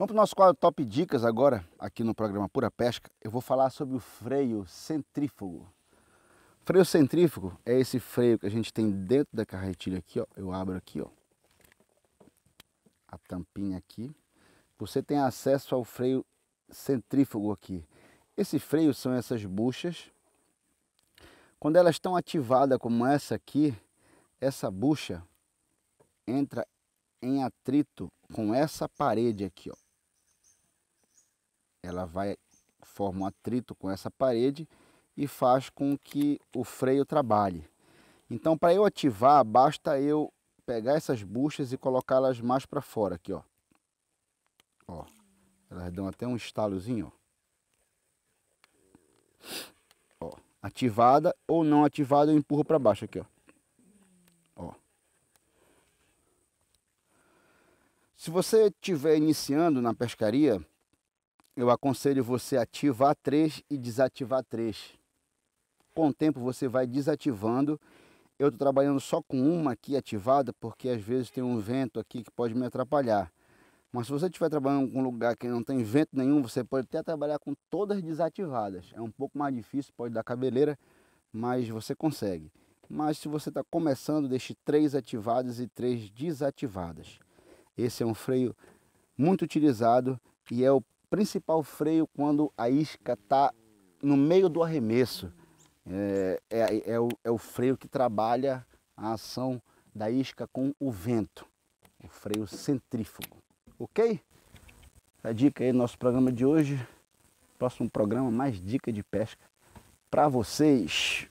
Vamos para o nosso quadro Top Dicas agora, aqui no programa Pura Pesca. Eu vou falar sobre o freio centrífugo. Freio centrífugo é esse freio que a gente tem dentro da carretilha aqui, ó. Eu abro aqui, ó. A tampinha aqui. Você tem acesso ao freio centrífugo aqui. Esse freio são essas buchas. Quando elas estão ativadas como essa aqui, essa bucha entra em atrito com essa parede aqui, ó ela vai formar um atrito com essa parede e faz com que o freio trabalhe. Então, para eu ativar, basta eu pegar essas buchas e colocá-las mais para fora aqui, ó. Ó, elas dão até um estalozinho, ó. ó ativada ou não ativada, eu empurro para baixo aqui, ó. ó. Se você estiver iniciando na pescaria, eu aconselho você a ativar três e desativar três. Com o tempo você vai desativando. Eu estou trabalhando só com uma aqui ativada, porque às vezes tem um vento aqui que pode me atrapalhar. Mas se você estiver trabalhando em um lugar que não tem vento nenhum, você pode até trabalhar com todas desativadas. É um pouco mais difícil, pode dar cabeleira, mas você consegue. Mas se você está começando, deixe três ativadas e três desativadas. Esse é um freio muito utilizado e é o principal freio quando a isca está no meio do arremesso. É, é, é, o, é o freio que trabalha a ação da isca com o vento, o freio centrífugo, ok? É a dica aí do nosso programa de hoje. Próximo programa, mais dica de pesca para vocês.